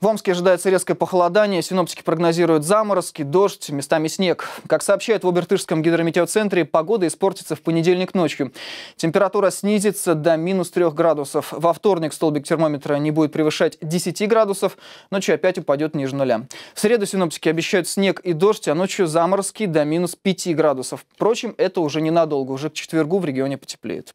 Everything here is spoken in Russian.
В Омске ожидается резкое похолодание. Синоптики прогнозируют заморозки, дождь, местами снег. Как сообщают в Обертышском гидрометеоцентре, погода испортится в понедельник ночью. Температура снизится до минус 3 градусов. Во вторник столбик термометра не будет превышать 10 градусов. Ночью опять упадет ниже нуля. В среду синоптики обещают снег и дождь, а ночью заморозки до минус 5 градусов. Впрочем, это уже ненадолго. Уже к четвергу в регионе потеплеет.